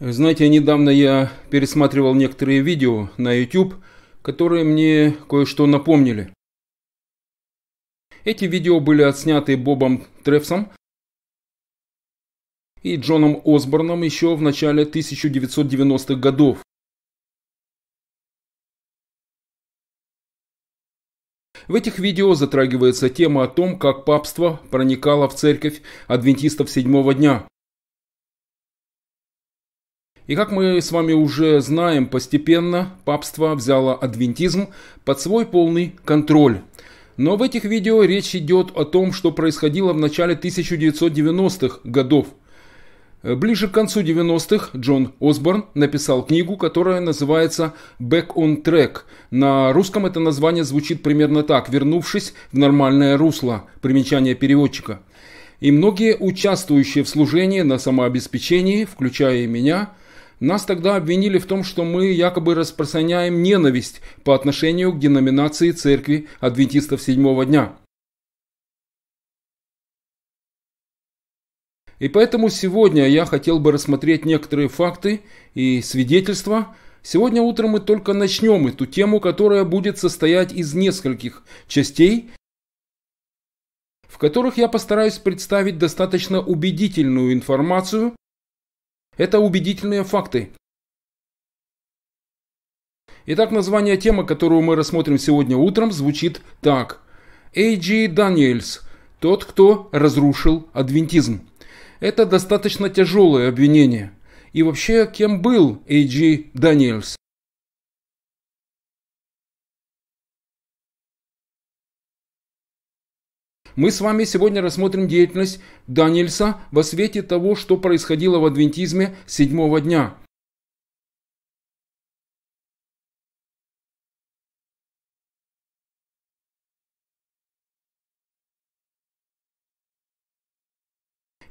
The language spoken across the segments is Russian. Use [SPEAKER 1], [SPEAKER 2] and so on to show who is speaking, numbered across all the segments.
[SPEAKER 1] Знаете, недавно я пересматривал некоторые видео на YouTube, которые мне кое-что напомнили. Эти видео были отсняты Бобом Трефсом и Джоном Осборном еще в начале 1990-х годов. В этих видео затрагивается тема о том, как папство проникало в церковь адвентистов седьмого дня. И как мы с вами уже знаем, постепенно папство взяло адвентизм под свой полный контроль. Но в этих видео речь идет о том, что происходило в начале 1990-х годов. Ближе к концу 90-х Джон Осборн написал книгу, которая называется «Back on Track». На русском это название звучит примерно так «Вернувшись в нормальное русло». Примечание переводчика. И многие участвующие в служении на самообеспечении, включая и меня – нас тогда обвинили в том, что мы якобы распространяем ненависть по отношению к деноминации церкви адвентистов седьмого дня. И поэтому сегодня я хотел бы рассмотреть некоторые факты и свидетельства. Сегодня утром мы только начнем эту тему, которая будет состоять из нескольких частей, в которых я постараюсь представить достаточно убедительную информацию, это убедительные факты. Итак, название темы, которую мы рассмотрим сегодня утром, звучит так. Эйджи Даниэльс. Тот, кто разрушил адвентизм. Это достаточно тяжелое обвинение. И вообще, кем был Эйджи Даниэльс? Мы с вами сегодня рассмотрим деятельность Даниэльса во свете того, что происходило в адвентизме седьмого дня.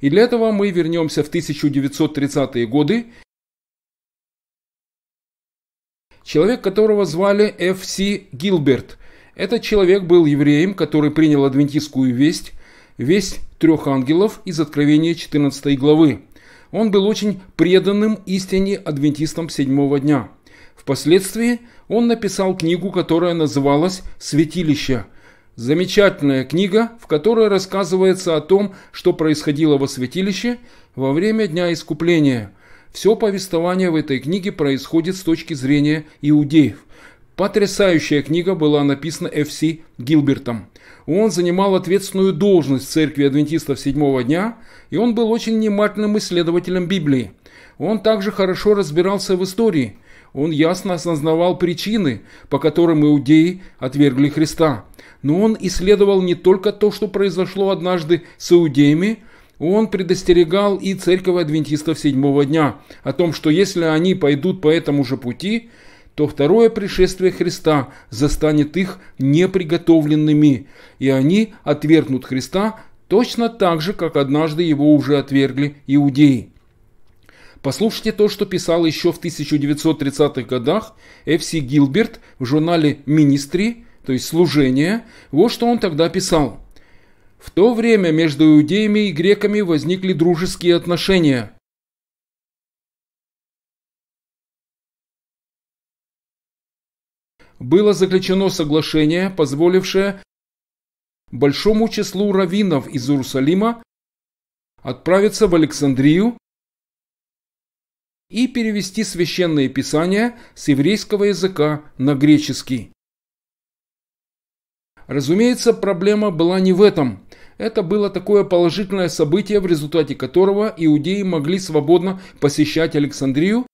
[SPEAKER 1] И для этого мы вернемся в 1930-е годы. Человек, которого звали Ф.С. Гилберт – этот человек был евреем, который принял адвентистскую весть, весть трех ангелов из Откровения 14 главы. Он был очень преданным истине адвентистом седьмого дня. Впоследствии он написал книгу, которая называлась «Святилище», Замечательная книга, в которой рассказывается о том, что происходило во святилище во время Дня Искупления. Все повествование в этой книге происходит с точки зрения иудеев. Потрясающая книга была написана Ф.С. Гилбертом. Он занимал ответственную должность в церкви адвентистов седьмого дня, и он был очень внимательным исследователем Библии. Он также хорошо разбирался в истории. Он ясно осознавал причины, по которым иудеи отвергли Христа. Но он исследовал не только то, что произошло однажды с иудеями, он предостерегал и церковь адвентистов седьмого дня о том, что если они пойдут по этому же пути – то второе пришествие Христа застанет их неприготовленными, и они отвергнут Христа точно так же, как однажды его уже отвергли иудеи. Послушайте то, что писал еще в 1930-х годах Ф.С. Гилберт в журнале «Министри», то есть «Служение». Вот что он тогда писал. «В то время между иудеями и греками возникли дружеские отношения – было заключено соглашение, позволившее большому числу раввинов из Иерусалима отправиться в Александрию и перевести священные писания с еврейского языка на греческий. Разумеется, проблема была не в этом. Это было такое положительное событие, в результате которого иудеи могли свободно посещать Александрию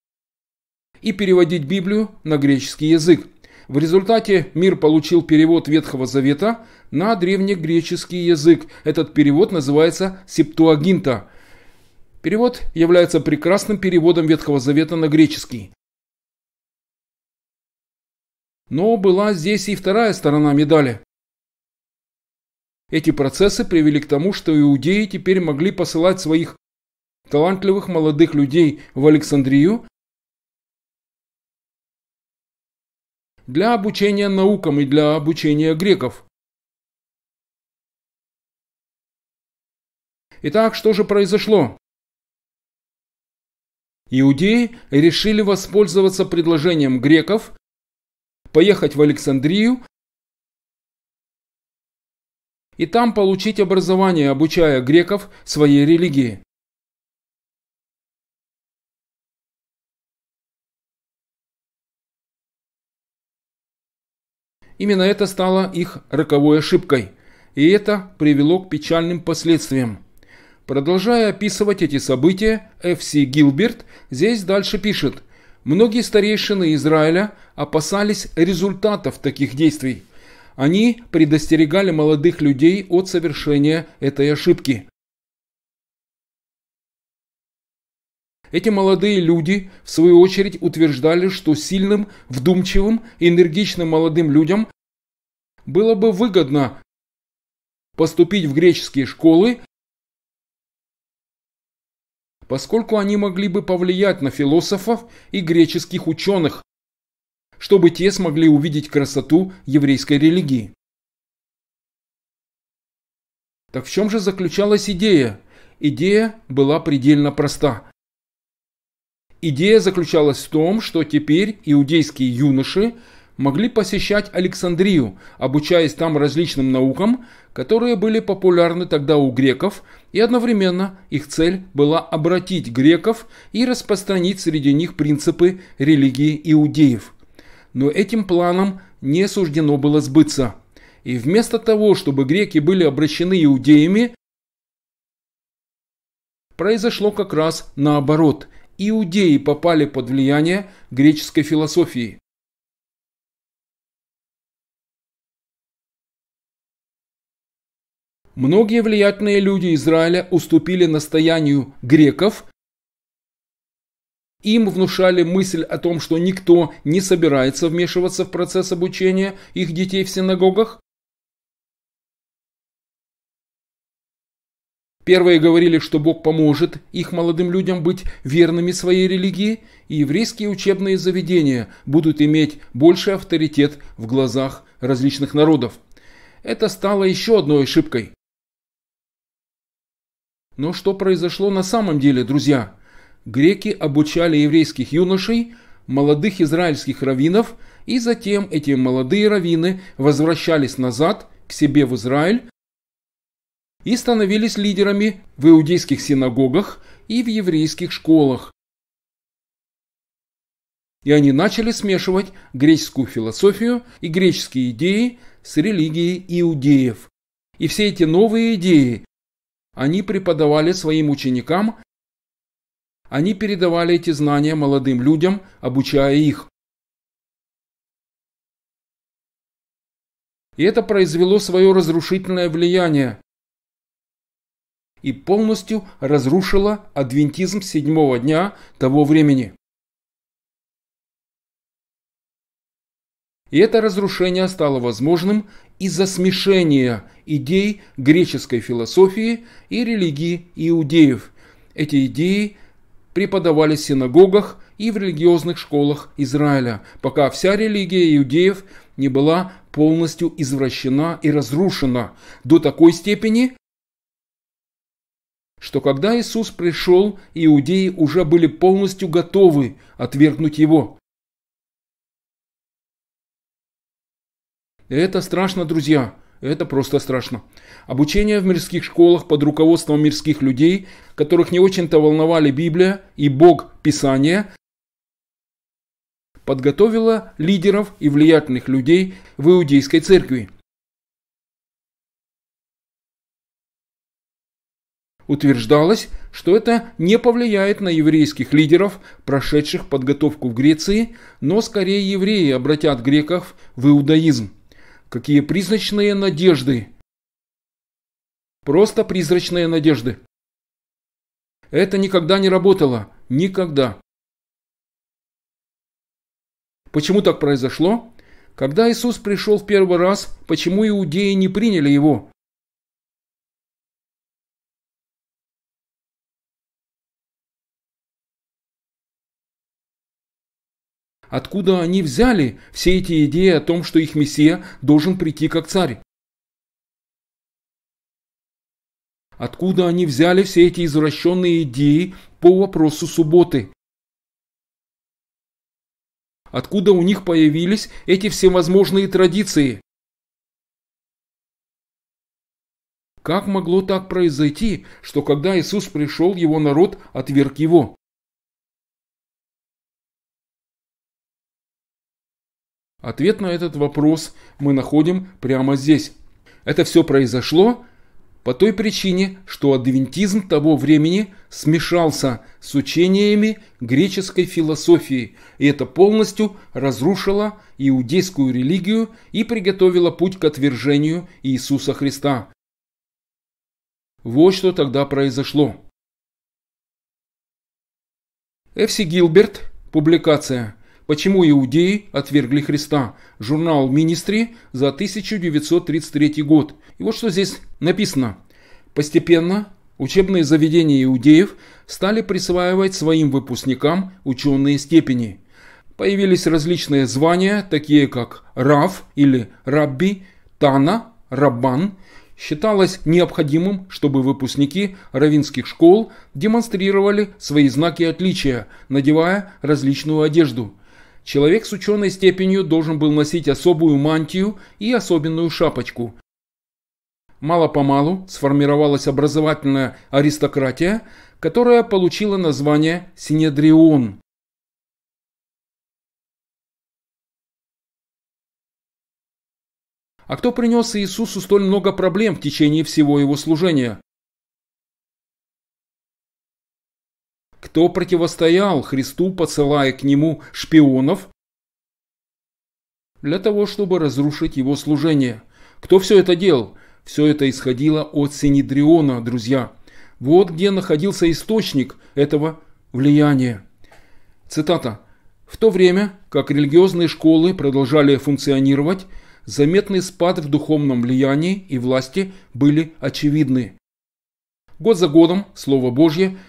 [SPEAKER 1] и переводить Библию на греческий язык. В результате мир получил перевод Ветхого Завета на древнегреческий язык. Этот перевод называется Септуагинта. Перевод является прекрасным переводом Ветхого Завета на греческий. Но была здесь и вторая сторона медали. Эти процессы привели к тому, что иудеи теперь могли посылать своих талантливых молодых людей в Александрию Для обучения наукам и для обучения греков. Итак, что же произошло? Иудеи решили воспользоваться предложением греков, поехать в Александрию и там получить образование, обучая греков своей религии. Именно это стало их роковой ошибкой, и это привело к печальным последствиям. Продолжая описывать эти события, Ф.С. Гилберт здесь дальше пишет, многие старейшины Израиля опасались результатов таких действий. Они предостерегали молодых людей от совершения этой ошибки. Эти молодые люди, в свою очередь, утверждали, что сильным, вдумчивым энергичным молодым людям было бы выгодно поступить в греческие школы, поскольку они могли бы повлиять на философов и греческих ученых, чтобы те смогли увидеть красоту еврейской религии. Так в чем же заключалась идея? Идея была предельно проста. Идея заключалась в том, что теперь иудейские юноши могли посещать Александрию, обучаясь там различным наукам, которые были популярны тогда у греков, и одновременно их цель была обратить греков и распространить среди них принципы религии иудеев. Но этим планом не суждено было сбыться. И вместо того, чтобы греки были обращены иудеями, произошло как раз наоборот. Иудеи попали под влияние греческой философии. Многие влиятельные люди Израиля уступили настоянию греков. Им внушали мысль о том, что никто не собирается вмешиваться в процесс обучения их детей в синагогах. Первые говорили, что Бог поможет их молодым людям быть верными своей религии, и еврейские учебные заведения будут иметь больший авторитет в глазах различных народов. Это стало еще одной ошибкой. Но что произошло на самом деле, друзья? Греки обучали еврейских юношей, молодых израильских раввинов, и затем эти молодые раввины возвращались назад к себе в Израиль и становились лидерами в иудейских синагогах и в еврейских школах. И они начали смешивать греческую философию и греческие идеи с религией иудеев. И все эти новые идеи они преподавали своим ученикам, они передавали эти знания молодым людям, обучая их. И это произвело свое разрушительное влияние и полностью разрушило адвентизм седьмого дня того времени. И это разрушение стало возможным из-за смешения идей греческой философии и религии иудеев. Эти идеи преподавались в синагогах и в религиозных школах Израиля, пока вся религия иудеев не была полностью извращена и разрушена до такой степени, что когда Иисус пришел, иудеи уже были полностью готовы отвергнуть его. Это страшно, друзья. Это просто страшно. Обучение в мирских школах под руководством мирских людей, которых не очень-то волновали Библия и Бог Писания, подготовило лидеров и влиятельных людей в иудейской церкви. Утверждалось, что это не повлияет на еврейских лидеров, прошедших подготовку в Греции, но скорее евреи обратят греков в иудаизм. Какие призрачные надежды! Просто призрачные надежды. Это никогда не работало. Никогда. Почему так произошло? Когда Иисус пришел в первый раз, почему иудеи не приняли его? Откуда они взяли все эти идеи о том, что их мессия должен прийти как царь? Откуда они взяли все эти извращенные идеи по вопросу субботы? Откуда у них появились эти всевозможные традиции? Как могло так произойти, что когда Иисус пришел, его народ отверг его? Ответ на этот вопрос мы находим прямо здесь. Это все произошло по той причине, что адвентизм того времени смешался с учениями греческой философии, и это полностью разрушило иудейскую религию и приготовило путь к отвержению Иисуса Христа. Вот что тогда произошло. Эфси Гилберт, публикация Почему иудеи отвергли Христа? Журнал «Министри» за 1933 год. И вот что здесь написано. Постепенно учебные заведения иудеев стали присваивать своим выпускникам ученые степени. Появились различные звания, такие как «Рав» или «Рабби», «Тана», «Раббан», считалось необходимым, чтобы выпускники равинских школ демонстрировали свои знаки отличия, надевая различную одежду – Человек с ученой степенью должен был носить особую мантию и особенную шапочку. Мало-помалу сформировалась образовательная аристократия, которая получила название Синедрион. А кто принес Иисусу столь много проблем в течение всего его служения? Кто противостоял Христу, посылая к нему шпионов для того, чтобы разрушить его служение? Кто все это делал? Все это исходило от Синедриона, друзья. Вот где находился источник этого влияния. Цитата. В то время, как религиозные школы продолжали функционировать, заметный спад в духовном влиянии и власти были очевидны. Год за годом Слово Божье –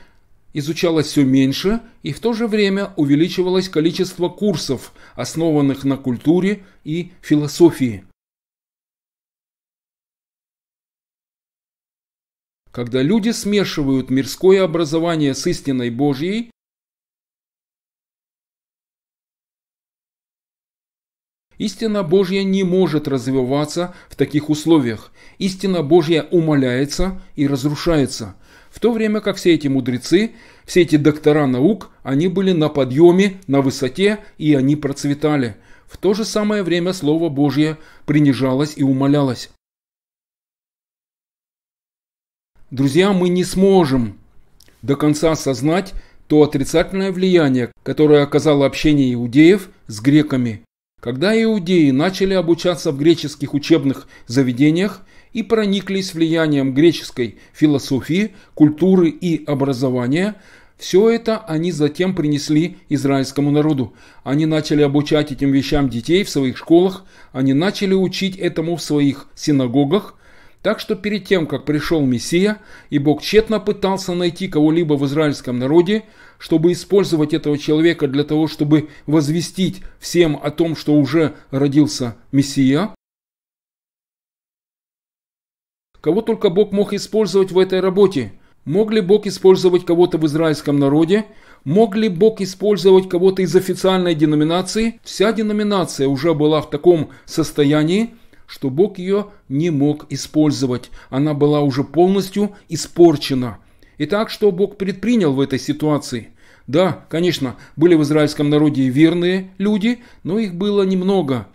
[SPEAKER 1] изучалось все меньше и в то же время увеличивалось количество курсов, основанных на культуре и философии. Когда люди смешивают мирское образование с истиной Божьей, Истина Божья не может развиваться в таких условиях. Истина Божья умаляется и разрушается – в то время как все эти мудрецы, все эти доктора наук, они были на подъеме, на высоте, и они процветали. В то же самое время Слово Божье принижалось и умолялось. Друзья, мы не сможем до конца осознать то отрицательное влияние, которое оказало общение иудеев с греками. Когда иудеи начали обучаться в греческих учебных заведениях, и прониклись влиянием греческой философии, культуры и образования, все это они затем принесли израильскому народу. Они начали обучать этим вещам детей в своих школах, они начали учить этому в своих синагогах. Так что перед тем, как пришел Мессия, и Бог тщетно пытался найти кого-либо в израильском народе, чтобы использовать этого человека для того, чтобы возвестить всем о том, что уже родился Мессия, Кого только Бог мог использовать в этой работе? Мог ли Бог использовать кого-то в израильском народе? Мог ли Бог использовать кого-то из официальной деноминации? Вся деноминация уже была в таком состоянии, что Бог ее не мог использовать. Она была уже полностью испорчена. Итак, что Бог предпринял в этой ситуации? Да, конечно, были в израильском народе верные люди, но их было немного.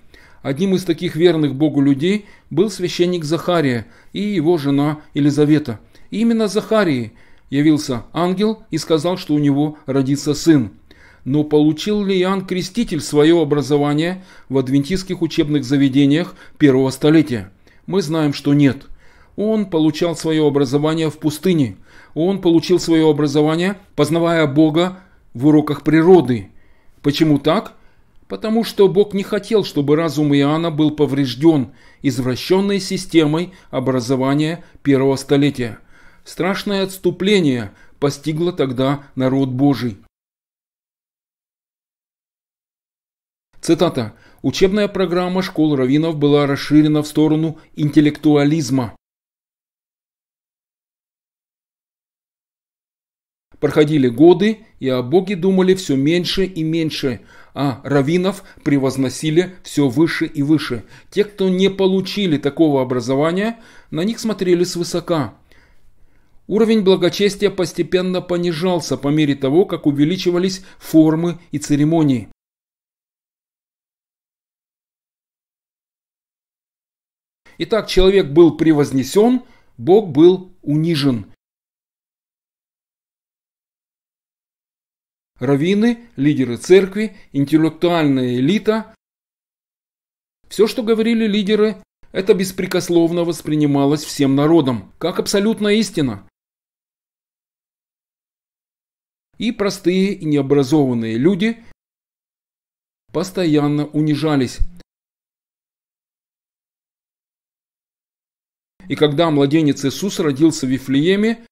[SPEAKER 1] Одним из таких верных Богу людей был священник Захария и его жена Елизавета. И именно Захарии явился ангел и сказал, что у него родится сын. Но получил ли Иоанн Креститель свое образование в адвентистских учебных заведениях первого столетия? Мы знаем, что нет. Он получал свое образование в пустыне. Он получил свое образование, познавая Бога в уроках природы. Почему так? потому что Бог не хотел, чтобы разум Иоанна был поврежден извращенной системой образования первого столетия. Страшное отступление постигло тогда народ Божий. Цитата. Учебная программа школ раввинов была расширена в сторону интеллектуализма. Проходили годы, и о Боге думали все меньше и меньше, а раввинов превозносили все выше и выше. Те, кто не получили такого образования, на них смотрели свысока. Уровень благочестия постепенно понижался по мере того, как увеличивались формы и церемонии. Итак, человек был превознесен, Бог был унижен. раввины, лидеры церкви, интеллектуальная элита. Все, что говорили лидеры, это беспрекословно воспринималось всем народом, как абсолютная истина. И простые и необразованные люди постоянно унижались. И когда младенец Иисус родился в Вифлееме,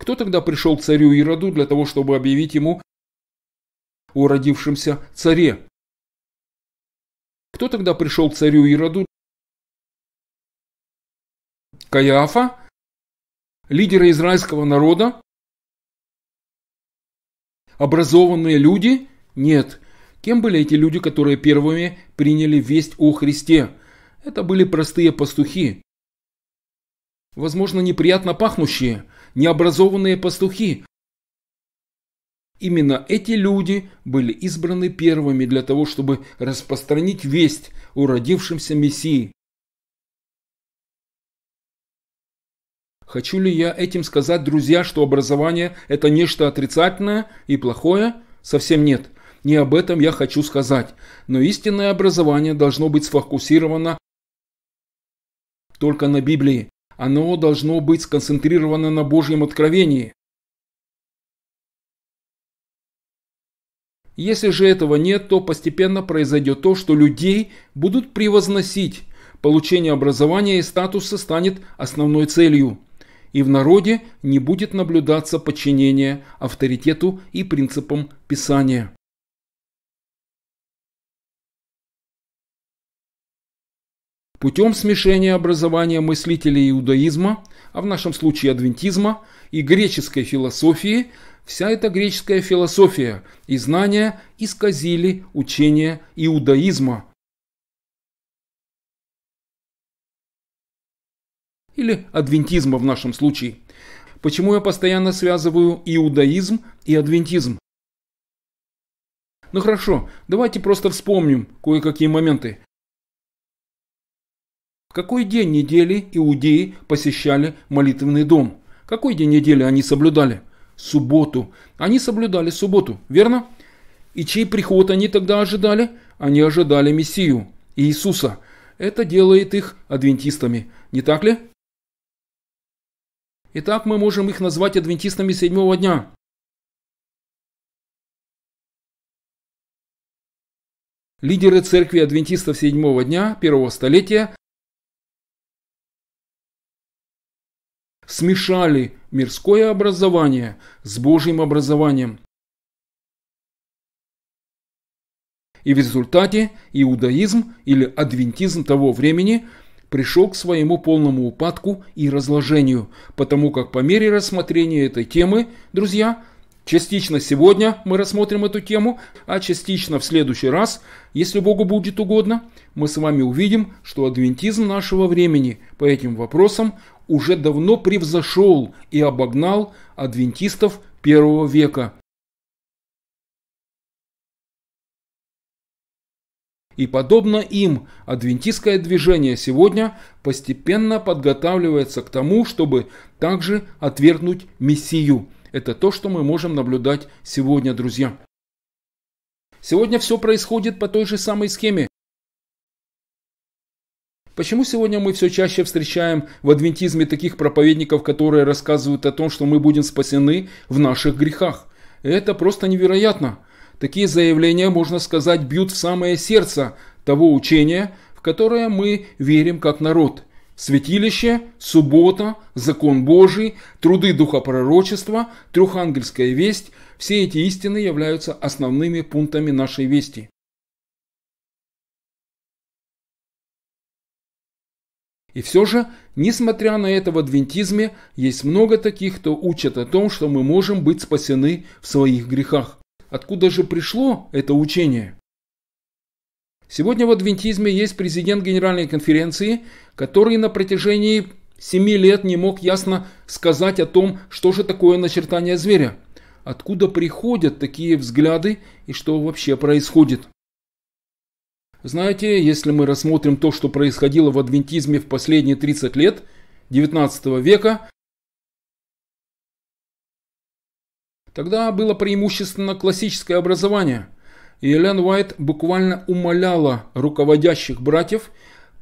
[SPEAKER 1] Кто тогда пришел к царю Ироду для того, чтобы объявить ему о родившемся царе? Кто тогда пришел к царю Ироду? Каяфа, лидеры израильского народа, образованные люди? Нет. Кем были эти люди, которые первыми приняли весть о Христе? Это были простые пастухи. Возможно, неприятно пахнущие – необразованные пастухи. Именно эти люди были избраны первыми для того, чтобы распространить весть о родившемся Мессии. Хочу ли я этим сказать, друзья, что образование – это нечто отрицательное и плохое? Совсем нет. Не об этом я хочу сказать. Но истинное образование должно быть сфокусировано только на Библии. Оно должно быть сконцентрировано на Божьем откровении. Если же этого нет, то постепенно произойдет то, что людей будут превозносить. Получение образования и статуса станет основной целью. И в народе не будет наблюдаться подчинение авторитету и принципам Писания. путем смешения образования мыслителей иудаизма, а в нашем случае адвентизма, и греческой философии, вся эта греческая философия и знания исказили учение иудаизма. Или адвентизма в нашем случае. Почему я постоянно связываю иудаизм и адвентизм? Ну хорошо, давайте просто вспомним кое-какие моменты. В какой день недели иудеи посещали молитвенный дом? Какой день недели они соблюдали? Субботу. Они соблюдали субботу, верно? И чей приход они тогда ожидали? Они ожидали Мессию, Иисуса. Это делает их адвентистами, не так ли? Итак, мы можем их назвать адвентистами седьмого дня. Лидеры церкви адвентистов седьмого дня первого столетия смешали мирское образование с Божьим образованием. И в результате иудаизм или адвентизм того времени пришел к своему полному упадку и разложению, потому как по мере рассмотрения этой темы, друзья, Частично сегодня мы рассмотрим эту тему, а частично в следующий раз, если Богу будет угодно, мы с вами увидим, что адвентизм нашего времени по этим вопросам уже давно превзошел и обогнал адвентистов первого века. И подобно им, адвентистское движение сегодня постепенно подготавливается к тому, чтобы также отвергнуть Мессию. Это то, что мы можем наблюдать сегодня, друзья. Сегодня все происходит по той же самой схеме. Почему сегодня мы все чаще встречаем в адвентизме таких проповедников, которые рассказывают о том, что мы будем спасены в наших грехах? Это просто невероятно. Такие заявления, можно сказать, бьют в самое сердце того учения, в которое мы верим как народ. Святилище, суббота, закон Божий, труды духа пророчества, трехангельская весть – все эти истины являются основными пунктами нашей вести. И все же, несмотря на это в адвентизме, есть много таких, кто учат о том, что мы можем быть спасены в своих грехах. Откуда же пришло это учение? Сегодня в адвентизме есть президент Генеральной конференции, который на протяжении семи лет не мог ясно сказать о том, что же такое начертание зверя, откуда приходят такие взгляды и что вообще происходит. Знаете, если мы рассмотрим то, что происходило в адвентизме в последние 30 лет XIX века, тогда было преимущественно классическое образование, и Элен Уайт буквально умоляла руководящих братьев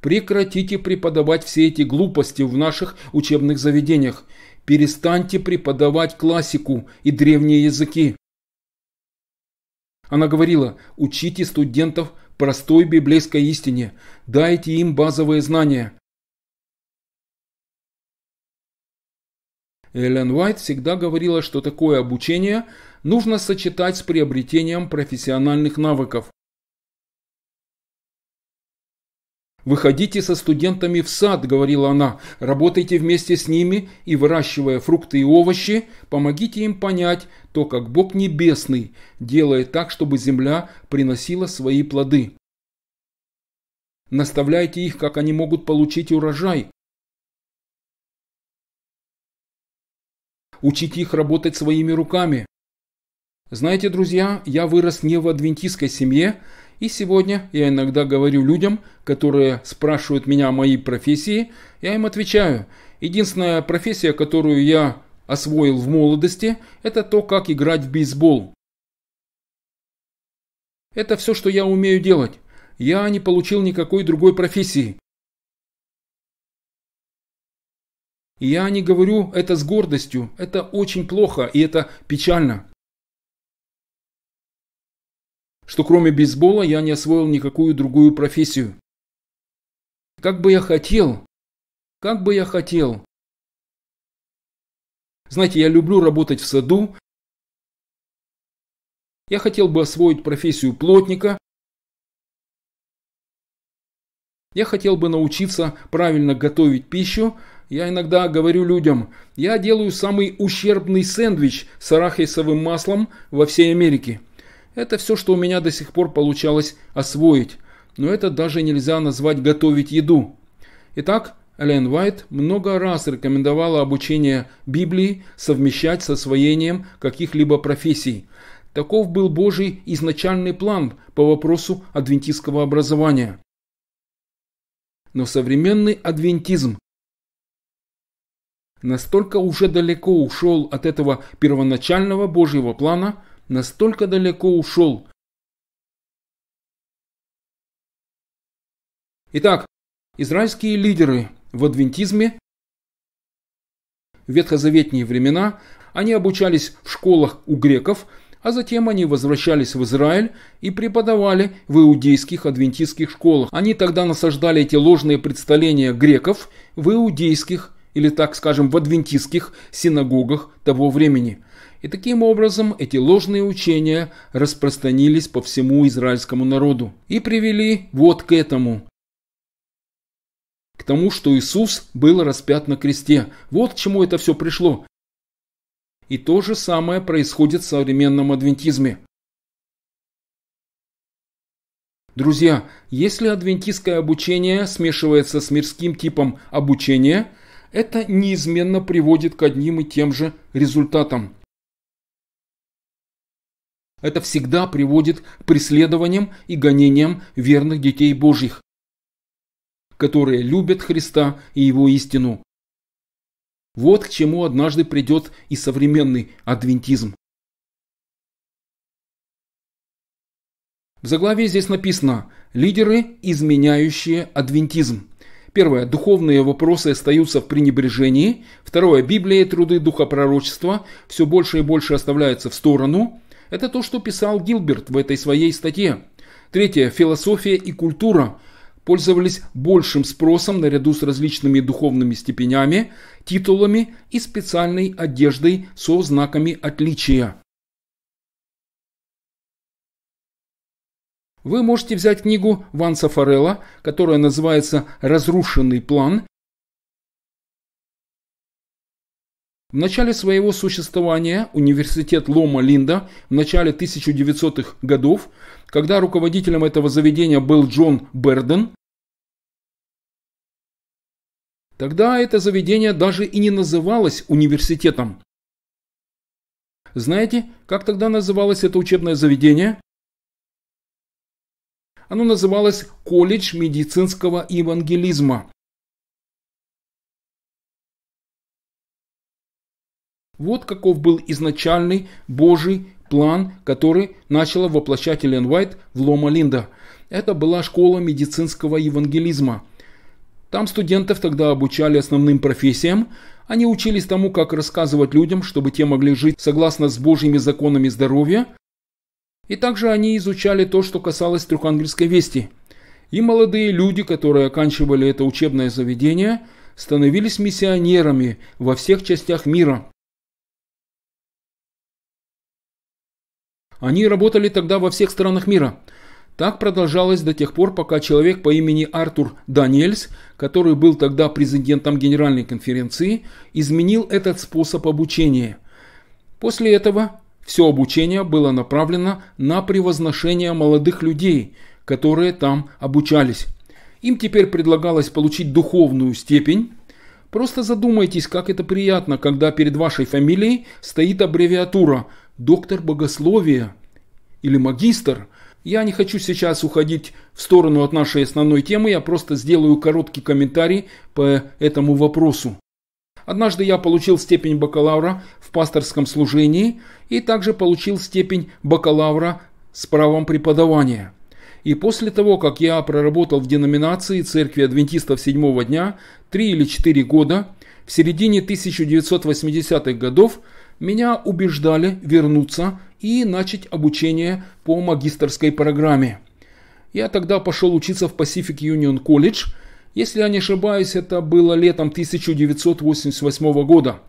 [SPEAKER 1] прекратите преподавать все эти глупости в наших учебных заведениях, перестаньте преподавать классику и древние языки. Она говорила, учите студентов простой библейской истине. Дайте им базовые знания. Эллен Уайт всегда говорила, что такое обучение нужно сочетать с приобретением профессиональных навыков. «Выходите со студентами в сад», – говорила она, – «работайте вместе с ними и, выращивая фрукты и овощи, помогите им понять то, как Бог Небесный делает так, чтобы земля приносила свои плоды. Наставляйте их, как они могут получить урожай. Учите их работать своими руками. Знаете, друзья, я вырос не в адвентистской семье, и сегодня я иногда говорю людям, которые спрашивают меня о моей профессии, я им отвечаю, единственная профессия, которую я освоил в молодости, это то, как играть в бейсбол. Это все, что я умею делать. Я не получил никакой другой профессии. Я не говорю это с гордостью, это очень плохо и это печально что кроме бейсбола я не освоил никакую другую профессию. Как бы я хотел, как бы я хотел. Знаете, я люблю работать в саду. Я хотел бы освоить профессию плотника. Я хотел бы научиться правильно готовить пищу. Я иногда говорю людям, я делаю самый ущербный сэндвич с арахисовым маслом во всей Америке. Это все, что у меня до сих пор получалось освоить, но это даже нельзя назвать готовить еду. Итак, Элен Уайт много раз рекомендовала обучение Библии совмещать с освоением каких-либо профессий. Таков был Божий изначальный план по вопросу адвентистского образования. Но современный адвентизм настолько уже далеко ушел от этого первоначального Божьего плана – настолько далеко ушел. Итак, израильские лидеры в адвентизме в ветхозаветние времена они обучались в школах у греков, а затем они возвращались в Израиль и преподавали в иудейских адвентистских школах. Они тогда насаждали эти ложные представления греков в иудейских или, так скажем, в адвентистских синагогах того времени – и таким образом эти ложные учения распространились по всему израильскому народу и привели вот к этому. К тому, что Иисус был распят на кресте. Вот к чему это все пришло. И то же самое происходит в современном адвентизме. Друзья, если адвентистское обучение смешивается с мирским типом обучения, это неизменно приводит к одним и тем же результатам – это всегда приводит к преследованиям и гонениям верных детей Божьих, которые любят Христа и Его истину. Вот к чему однажды придет и современный адвентизм. В заглавии здесь написано «Лидеры, изменяющие адвентизм». Первое. Духовные вопросы остаются в пренебрежении. Второе. Библия и труды духопророчества все больше и больше оставляются в сторону. Это то, что писал Гилберт в этой своей статье. Третье. Философия и культура пользовались большим спросом наряду с различными духовными степенями, титулами и специальной одеждой со знаками отличия. Вы можете взять книгу Ванса Форелла, которая называется «Разрушенный план», В начале своего существования университет Лома-Линда в начале 1900-х годов, когда руководителем этого заведения был Джон Берден, тогда это заведение даже и не называлось университетом. Знаете, как тогда называлось это учебное заведение? Оно называлось «Колледж медицинского евангелизма». Вот каков был изначальный Божий план, который начала воплощать Элен Уайт в Лома-Линда. Это была школа медицинского евангелизма. Там студентов тогда обучали основным профессиям. Они учились тому, как рассказывать людям, чтобы те могли жить согласно с божьими законами здоровья. И также они изучали то, что касалось Трехангельской вести. И молодые люди, которые оканчивали это учебное заведение, становились миссионерами во всех частях мира. Они работали тогда во всех странах мира. Так продолжалось до тех пор, пока человек по имени Артур Даниэльс, который был тогда президентом Генеральной конференции, изменил этот способ обучения. После этого все обучение было направлено на превозношение молодых людей, которые там обучались. Им теперь предлагалось получить духовную степень. Просто задумайтесь, как это приятно, когда перед вашей фамилией стоит аббревиатура – доктор богословия или магистр. Я не хочу сейчас уходить в сторону от нашей основной темы, я просто сделаю короткий комментарий по этому вопросу. Однажды я получил степень бакалавра в пасторском служении и также получил степень бакалавра с правом преподавания. И после того, как я проработал в деноминации Церкви Адвентистов седьмого дня 3 или 4 года, в середине 1980-х годов – меня убеждали вернуться и начать обучение по магистрской программе. Я тогда пошел учиться в Pacific Union College. Если я не ошибаюсь, это было летом 1988 года.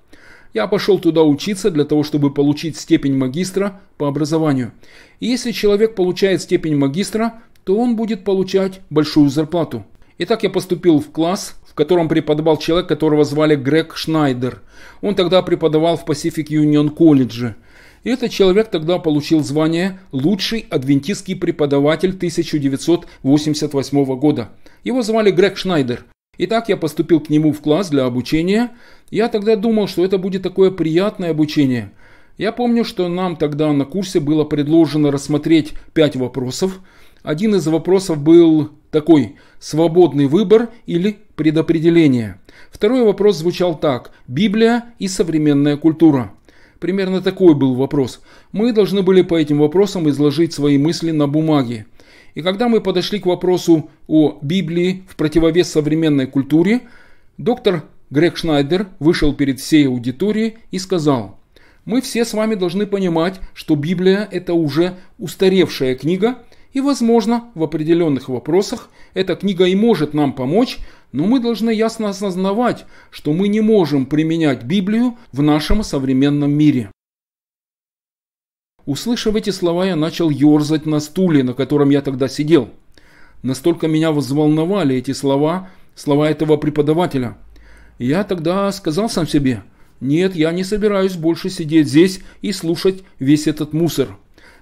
[SPEAKER 1] Я пошел туда учиться для того, чтобы получить степень магистра по образованию. И если человек получает степень магистра, то он будет получать большую зарплату. Итак, я поступил в класс котором преподавал человек, которого звали Грег Шнайдер. Он тогда преподавал в Pacific Union колледже. И этот человек тогда получил звание «Лучший адвентистский преподаватель 1988 года». Его звали Грег Шнайдер. Итак, я поступил к нему в класс для обучения. Я тогда думал, что это будет такое приятное обучение. Я помню, что нам тогда на курсе было предложено рассмотреть пять вопросов. Один из вопросов был такой «Свободный выбор» или предопределения. Второй вопрос звучал так – Библия и современная культура. Примерно такой был вопрос. Мы должны были по этим вопросам изложить свои мысли на бумаге. И когда мы подошли к вопросу о Библии в противовес современной культуре, доктор Грег Шнайдер вышел перед всей аудиторией и сказал – мы все с вами должны понимать, что Библия – это уже устаревшая книга, и, возможно, в определенных вопросах эта книга и может нам помочь, но мы должны ясно осознавать, что мы не можем применять Библию в нашем современном мире. Услышав эти слова, я начал ерзать на стуле, на котором я тогда сидел. Настолько меня взволновали эти слова, слова этого преподавателя. Я тогда сказал сам себе, нет, я не собираюсь больше сидеть здесь и слушать весь этот мусор.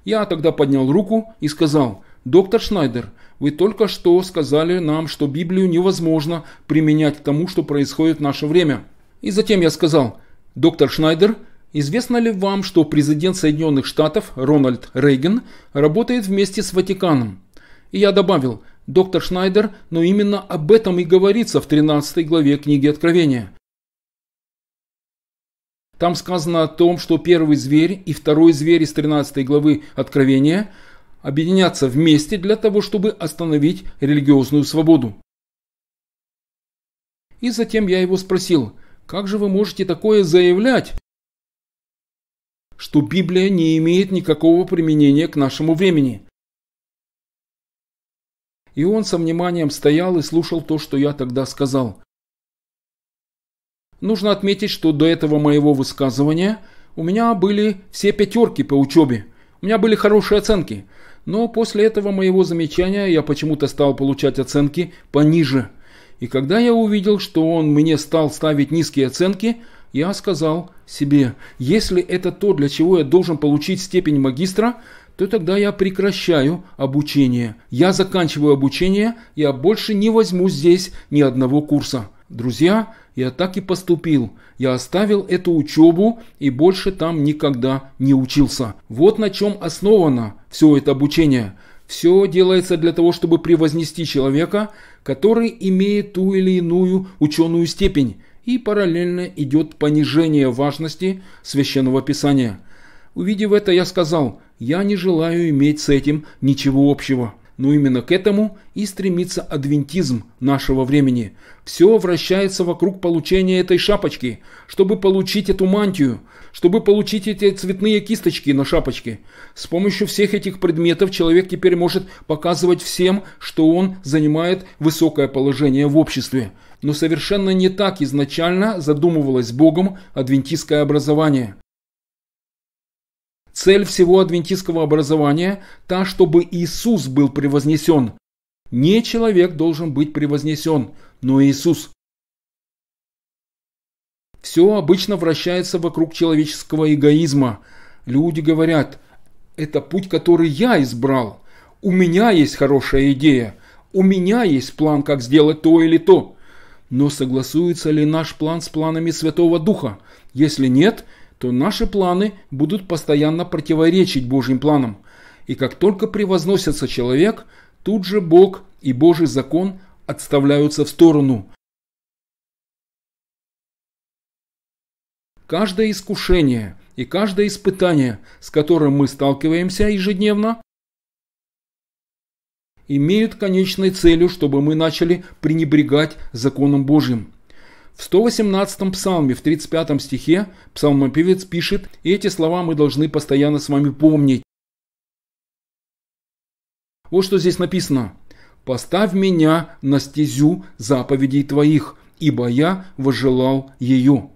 [SPEAKER 1] Я тогда поднял руку и сказал, «Доктор Шнайдер, вы только что сказали нам, что Библию невозможно применять к тому, что происходит в наше время». И затем я сказал, «Доктор Шнайдер, известно ли вам, что президент Соединенных Штатов Рональд Рейган работает вместе с Ватиканом?» И я добавил, «Доктор Шнайдер, но именно об этом и говорится в 13 главе книги Откровения». Там сказано о том, что первый зверь и второй зверь из 13 главы Откровения – объединяться вместе для того, чтобы остановить религиозную свободу. И затем я его спросил, как же вы можете такое заявлять, что Библия не имеет никакого применения к нашему времени? И он со вниманием стоял и слушал то, что я тогда сказал. Нужно отметить, что до этого моего высказывания у меня были все пятерки по учебе. У меня были хорошие оценки. Но после этого моего замечания я почему-то стал получать оценки пониже. И когда я увидел, что он мне стал ставить низкие оценки, я сказал себе, если это то, для чего я должен получить степень магистра, то тогда я прекращаю обучение. Я заканчиваю обучение, я больше не возьму здесь ни одного курса. Друзья, я так и поступил. Я оставил эту учебу и больше там никогда не учился. Вот на чем основано все это обучение. Все делается для того, чтобы превознести человека, который имеет ту или иную ученую степень, и параллельно идет понижение важности священного писания. Увидев это, я сказал, я не желаю иметь с этим ничего общего. Но именно к этому и стремится адвентизм нашего времени. Все вращается вокруг получения этой шапочки, чтобы получить эту мантию, чтобы получить эти цветные кисточки на шапочке. С помощью всех этих предметов человек теперь может показывать всем, что он занимает высокое положение в обществе. Но совершенно не так изначально задумывалось Богом адвентистское образование. Цель всего адвентистского образования – та, чтобы Иисус был превознесен. Не человек должен быть превознесен, но Иисус. Все обычно вращается вокруг человеческого эгоизма. Люди говорят, это путь, который я избрал. У меня есть хорошая идея. У меня есть план, как сделать то или то. Но согласуется ли наш план с планами Святого Духа? Если нет – то наши планы будут постоянно противоречить Божьим планам. И как только превозносится человек, тут же Бог и Божий закон отставляются в сторону. Каждое искушение и каждое испытание, с которым мы сталкиваемся ежедневно, имеют конечной целью, чтобы мы начали пренебрегать законом Божьим – в 118-м псалме, в 35 стихе, псалмопевец пишет, и эти слова мы должны постоянно с вами помнить. Вот что здесь написано. «Поставь меня на стезю заповедей твоих, ибо я возжелал ее».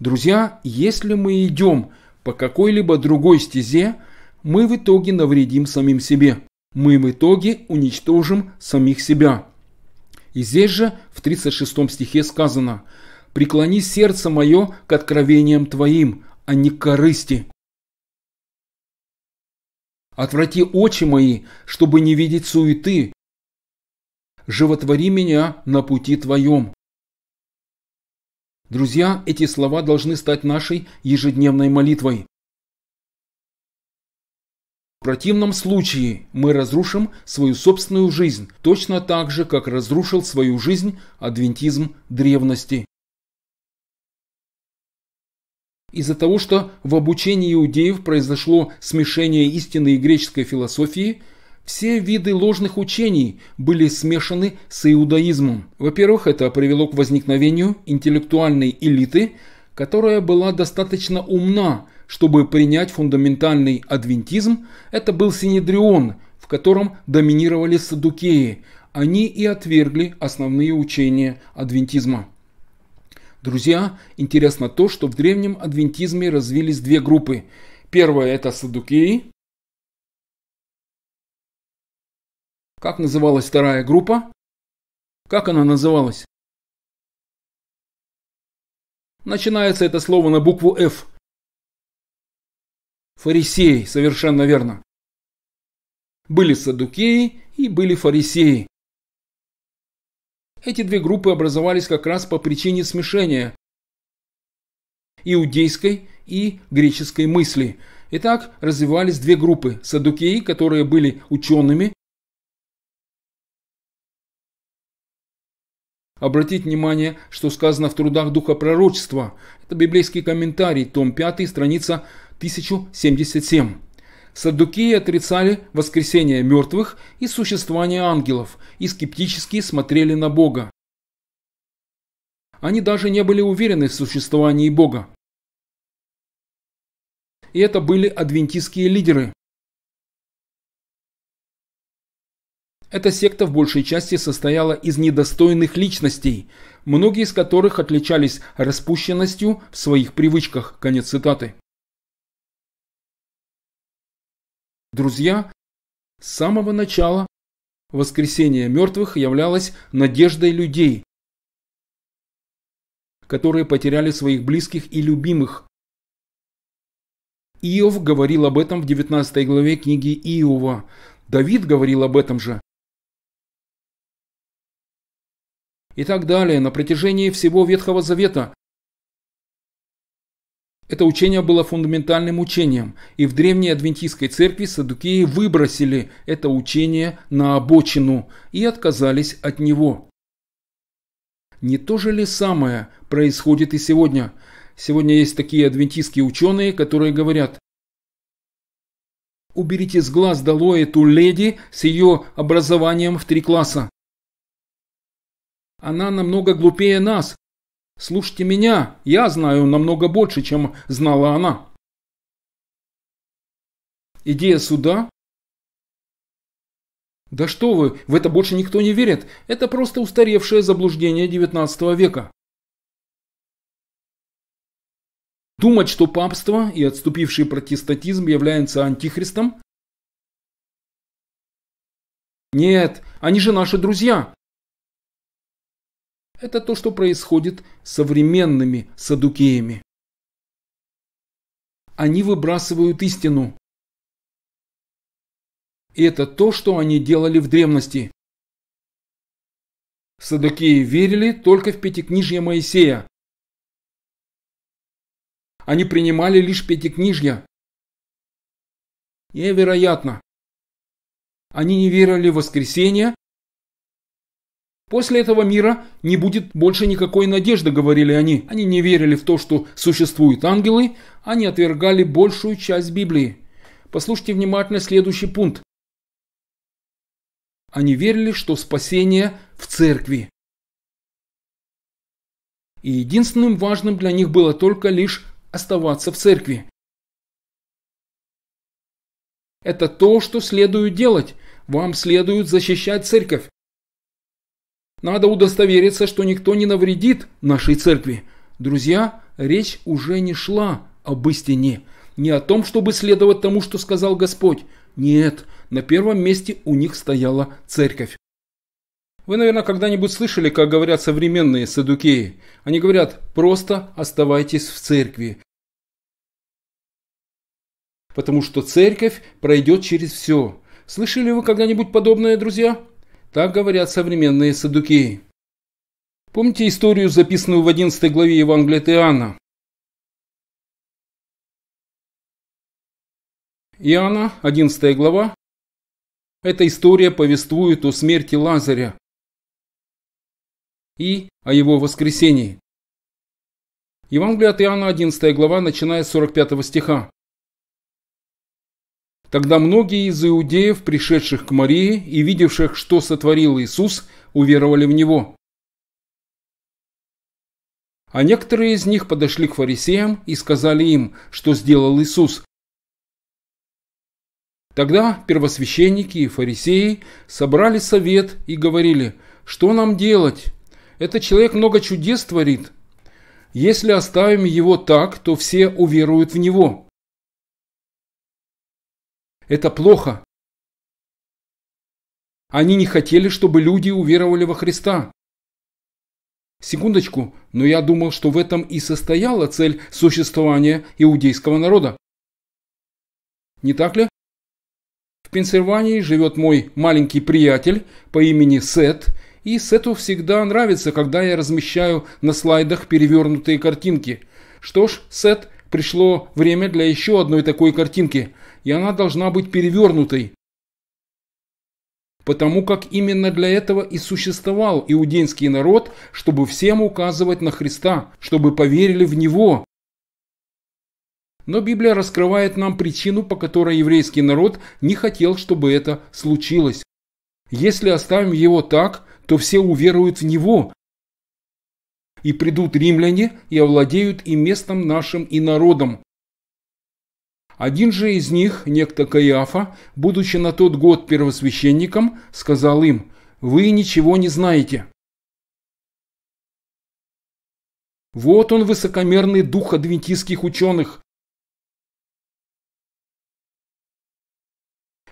[SPEAKER 1] Друзья, если мы идем по какой-либо другой стезе, мы в итоге навредим самим себе. Мы в итоге уничтожим самих себя. И здесь же в 36 стихе сказано «Преклони сердце мое к откровениям твоим, а не к корысти». «Отврати очи мои, чтобы не видеть суеты, животвори меня на пути твоем». Друзья, эти слова должны стать нашей ежедневной молитвой. В противном случае мы разрушим свою собственную жизнь, точно так же, как разрушил свою жизнь адвентизм древности. Из-за того, что в обучении иудеев произошло смешение истинной греческой философии, все виды ложных учений были смешаны с иудаизмом. Во-первых, это привело к возникновению интеллектуальной элиты – которая была достаточно умна, чтобы принять фундаментальный адвентизм, это был Синедрион, в котором доминировали садукеи. Они и отвергли основные учения адвентизма. Друзья, интересно то, что в древнем адвентизме развились две группы. Первая – это садукеи. Как называлась вторая группа? Как она называлась? Начинается это слово на букву «Ф». Фарисей, совершенно верно. Были садукеи и были фарисеи. Эти две группы образовались как раз по причине смешения иудейской и греческой мысли. Итак, развивались две группы – садукеи, которые были учеными Обратить внимание, что сказано в трудах Духа Пророчества. Это библейский комментарий, том 5, страница 1077. Саддукии отрицали воскресение мертвых и существование ангелов и скептически смотрели на Бога. Они даже не были уверены в существовании Бога. И это были адвентистские лидеры. Эта секта в большей части состояла из недостойных личностей, многие из которых отличались распущенностью в своих привычках. Конец цитаты. Друзья, с самого начала воскресение мертвых являлось надеждой людей, которые потеряли своих близких и любимых. Иов говорил об этом в 19 главе книги Иова. Давид говорил об этом же. и так далее на протяжении всего Ветхого Завета. Это учение было фундаментальным учением, и в древней адвентистской церкви садукеи выбросили это учение на обочину и отказались от него. Не то же ли самое происходит и сегодня? Сегодня есть такие адвентистские ученые, которые говорят, Уберите с глаз долой эту леди с ее образованием в три класса. Она намного глупее нас. Слушайте меня, я знаю намного больше, чем знала она. Идея суда? Да что вы, в это больше никто не верит. Это просто устаревшее заблуждение 19 века. Думать, что папство и отступивший протестантизм являются антихристом? Нет, они же наши друзья. Это то, что происходит с современными садукеями. Они выбрасывают истину. И это то, что они делали в древности. Садукеи верили только в Пятикнижье Моисея. Они принимали лишь Пятикнижье. вероятно, Они не верили в воскресение, После этого мира не будет больше никакой надежды, говорили они. Они не верили в то, что существуют ангелы, они отвергали большую часть Библии. Послушайте внимательно следующий пункт. Они верили, что спасение в церкви. И единственным важным для них было только лишь оставаться в церкви. Это то, что следует делать. Вам следует защищать церковь. Надо удостовериться, что никто не навредит нашей церкви. Друзья, речь уже не шла об истине. Не о том, чтобы следовать тому, что сказал Господь. Нет, на первом месте у них стояла церковь. Вы, наверное, когда-нибудь слышали, как говорят современные садукеи. Они говорят, просто оставайтесь в церкви. Потому что церковь пройдет через все. Слышали вы когда-нибудь подобное, друзья? Так говорят современные садукеи. Помните историю, записанную в 11 главе Евангелия Иоанна? Иоанна, 11 глава. Эта история повествует о смерти Лазаря и о его воскресении. Евангелие от Иоанна, 11 глава, начиная с 45 стиха. Тогда многие из иудеев, пришедших к Марии и видевших, что сотворил Иисус, уверовали в Него. А некоторые из них подошли к фарисеям и сказали им, что сделал Иисус. Тогда первосвященники и фарисеи собрали совет и говорили, что нам делать? Этот человек много чудес творит. Если оставим его так, то все уверуют в него. Это плохо. Они не хотели, чтобы люди уверовали во Христа. Секундочку, но я думал, что в этом и состояла цель существования иудейского народа. Не так ли? В Пенсильвании живет мой маленький приятель по имени Сет, и Сету всегда нравится, когда я размещаю на слайдах перевернутые картинки. Что ж, Сет, пришло время для еще одной такой картинки – и она должна быть перевернутой. Потому как именно для этого и существовал иудейский народ, чтобы всем указывать на Христа, чтобы поверили в Него. Но Библия раскрывает нам причину, по которой еврейский народ не хотел, чтобы это случилось. Если оставим его так, то все уверуют в него. И придут римляне и овладеют и местом нашим, и народом. Один же из них, некто Каиафа, будучи на тот год первосвященником, сказал им, «Вы ничего не знаете». Вот он высокомерный дух адвентистских ученых.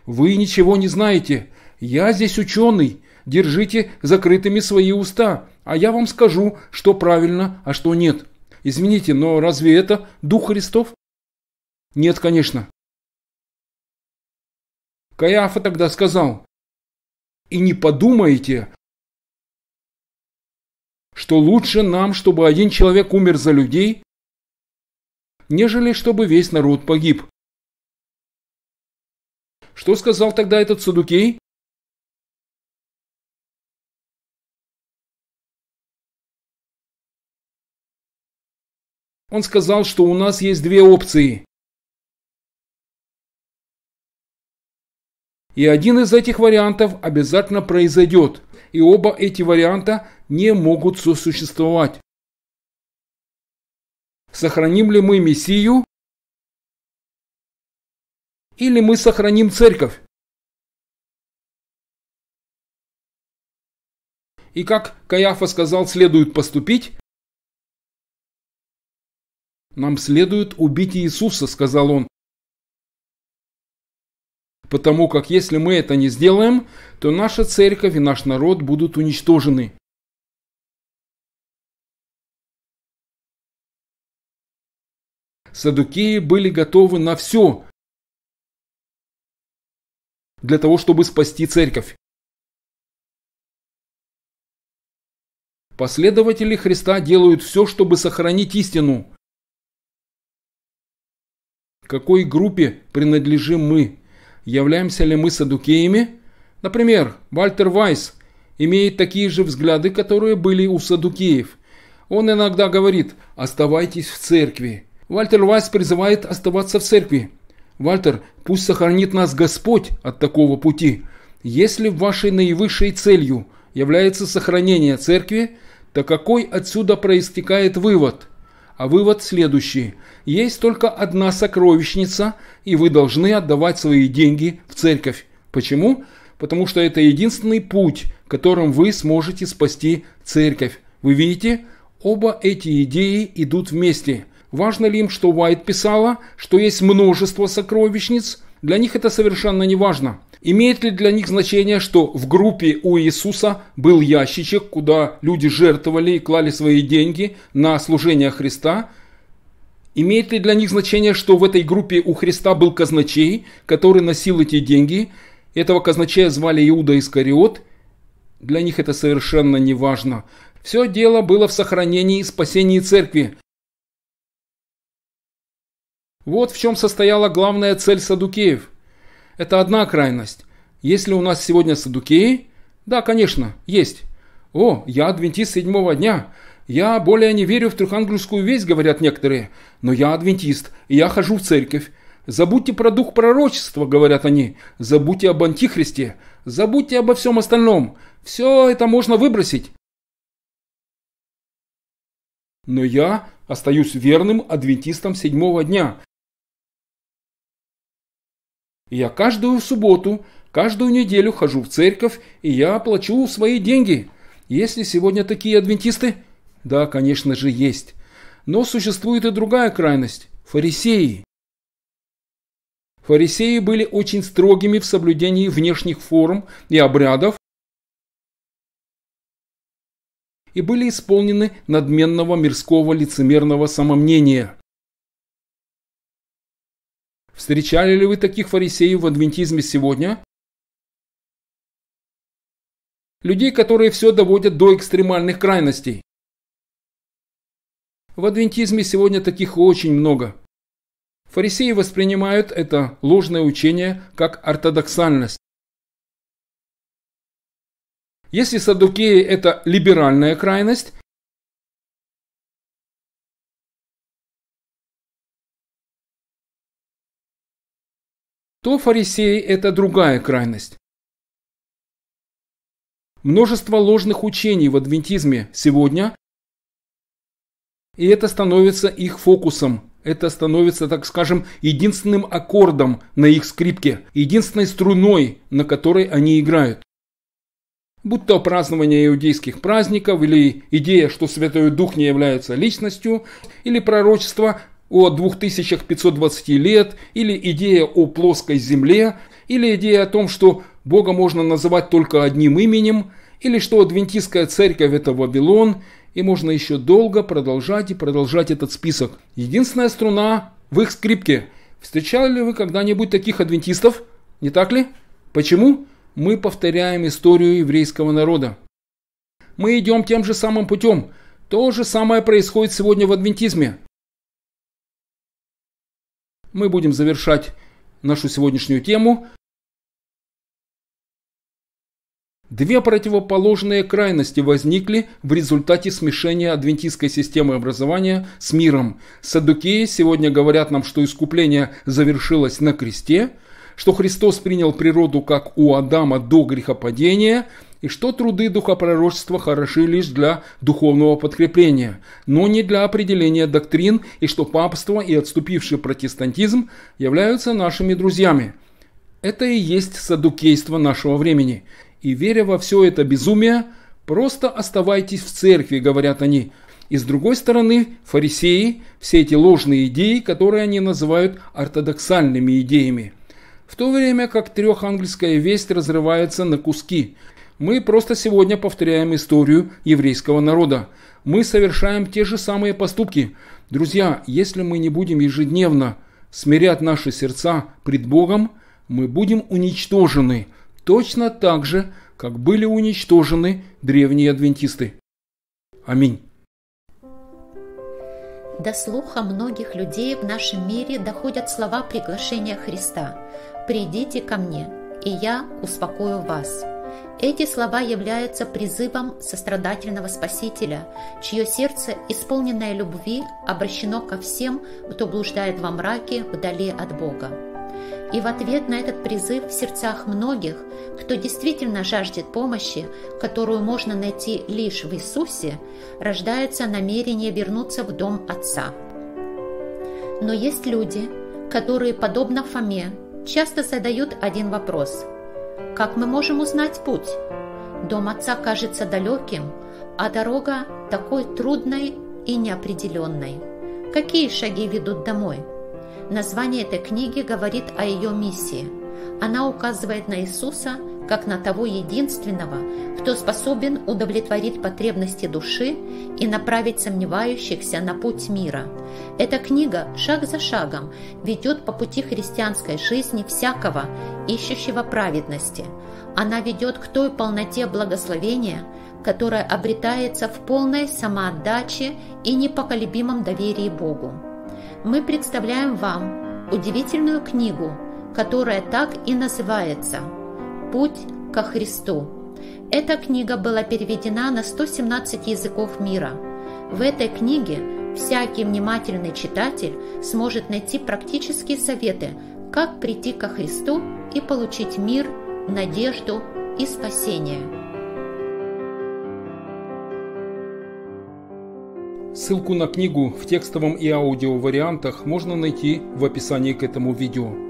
[SPEAKER 1] Вы ничего не знаете. Я здесь ученый. Держите закрытыми свои уста, а я вам скажу, что правильно, а что нет. Извините, но разве это дух Христов? Нет, конечно. Каяфа тогда сказал, и не подумайте, что лучше нам, чтобы один человек умер за людей, нежели чтобы весь народ погиб. Что сказал тогда этот Судукей? Он сказал, что у нас есть две опции. И один из этих вариантов обязательно произойдет. И оба эти варианта не могут сосуществовать. Сохраним ли мы Мессию? Или мы сохраним церковь? И как Каяфа сказал, следует поступить? Нам следует убить Иисуса, сказал он потому как если мы это не сделаем, то наша церковь и наш народ будут уничтожены. Садукеи были готовы на все для того, чтобы спасти церковь. Последователи Христа делают все, чтобы сохранить истину. какой группе принадлежим мы? являемся ли мы садукеями? Например, Вальтер Вайс имеет такие же взгляды, которые были у садукеев. Он иногда говорит «оставайтесь в церкви». Вальтер Вайс призывает оставаться в церкви. Вальтер, пусть сохранит нас Господь от такого пути. Если вашей наивысшей целью является сохранение церкви, то какой отсюда проистекает вывод? А вывод следующий. Есть только одна сокровищница, и вы должны отдавать свои деньги в церковь. Почему? Потому что это единственный путь, которым вы сможете спасти церковь. Вы видите, оба эти идеи идут вместе. Важно ли им, что Уайт писала, что есть множество сокровищниц? Для них это совершенно не важно. Имеет ли для них значение, что в группе у Иисуса был ящичек, куда люди жертвовали и клали свои деньги на служение Христа? Имеет ли для них значение, что в этой группе у Христа был казначей, который носил эти деньги? Этого казначея звали Иуда Искариот. Для них это совершенно не важно. Все дело было в сохранении и спасении церкви. Вот в чем состояла главная цель садукеев – это одна крайность. Если у нас сегодня садукеи, да, конечно, есть. О, я адвентист седьмого дня. Я более не верю в трехангельскую весть, говорят некоторые. Но я адвентист, и я хожу в церковь. Забудьте про дух пророчества, говорят они. Забудьте об антихристе. Забудьте обо всем остальном. Все это можно выбросить. Но я остаюсь верным адвентистом седьмого дня я каждую субботу, каждую неделю хожу в церковь, и я плачу свои деньги. Есть ли сегодня такие адвентисты? Да, конечно же, есть. Но существует и другая крайность – фарисеи. Фарисеи были очень строгими в соблюдении внешних форм и обрядов и были исполнены надменного мирского лицемерного самомнения. Встречали ли вы таких фарисеев в адвентизме сегодня? Людей, которые все доводят до экстремальных крайностей. В адвентизме сегодня таких очень много. Фарисеи воспринимают это ложное учение как ортодоксальность. Если садукеи – это либеральная крайность, то фарисеи – это другая крайность. Множество ложных учений в адвентизме сегодня, и это становится их фокусом, это становится, так скажем, единственным аккордом на их скрипке, единственной струной, на которой они играют. Будь то празднование иудейских праздников, или идея, что Святой Дух не является личностью, или пророчество, о 2520 лет, или идея о плоской земле, или идея о том, что Бога можно называть только одним именем, или что адвентистская церковь – это Вавилон, и можно еще долго продолжать и продолжать этот список. Единственная струна в их скрипке. Встречали ли вы когда-нибудь таких адвентистов? Не так ли? Почему? Мы повторяем историю еврейского народа. Мы идем тем же самым путем. То же самое происходит сегодня в адвентизме мы будем завершать нашу сегодняшнюю тему. Две противоположные крайности возникли в результате смешения адвентистской системы образования с миром. Садукеи сегодня говорят нам, что искупление завершилось на кресте, что Христос принял природу как у Адама до грехопадения – и что труды духопророчества хороши лишь для духовного подкрепления, но не для определения доктрин, и что папство и отступивший протестантизм являются нашими друзьями. Это и есть садукейство нашего времени. И веря во все это безумие, просто оставайтесь в церкви, говорят они. И с другой стороны, фарисеи, все эти ложные идеи, которые они называют ортодоксальными идеями – в то время как трехангельская весть разрывается на куски. Мы просто сегодня повторяем историю еврейского народа. Мы совершаем те же самые поступки. Друзья, если мы не будем ежедневно смирять наши сердца пред Богом, мы будем уничтожены точно так же, как были уничтожены древние адвентисты. Аминь.
[SPEAKER 2] До слуха многих людей в нашем мире доходят слова приглашения Христа «Придите ко мне, и я успокою вас». Эти слова являются призывом сострадательного Спасителя, чье сердце, исполненное любви, обращено ко всем, кто блуждает во мраке вдали от Бога. И в ответ на этот призыв в сердцах многих, кто действительно жаждет помощи, которую можно найти лишь в Иисусе, рождается намерение вернуться в дом Отца. Но есть люди, которые, подобно Фоме, часто задают один вопрос – как мы можем узнать путь? Дом отца кажется далеким, а дорога такой трудной и неопределенной. Какие шаги ведут домой? Название этой книги говорит о ее миссии. Она указывает на Иисуса – как на того единственного, кто способен удовлетворить потребности души и направить сомневающихся на путь мира. Эта книга шаг за шагом ведет по пути христианской жизни всякого, ищущего праведности. Она ведет к той полноте благословения, которая обретается в полной самоотдаче и непоколебимом доверии Богу. Мы представляем вам удивительную книгу, которая так и называется – «Путь ко Христу». Эта книга была переведена на 117 языков мира. В этой книге всякий внимательный читатель сможет найти практические советы, как прийти ко Христу и получить мир, надежду и спасение.
[SPEAKER 1] Ссылку на книгу в текстовом и аудио вариантах можно найти в описании к этому видео.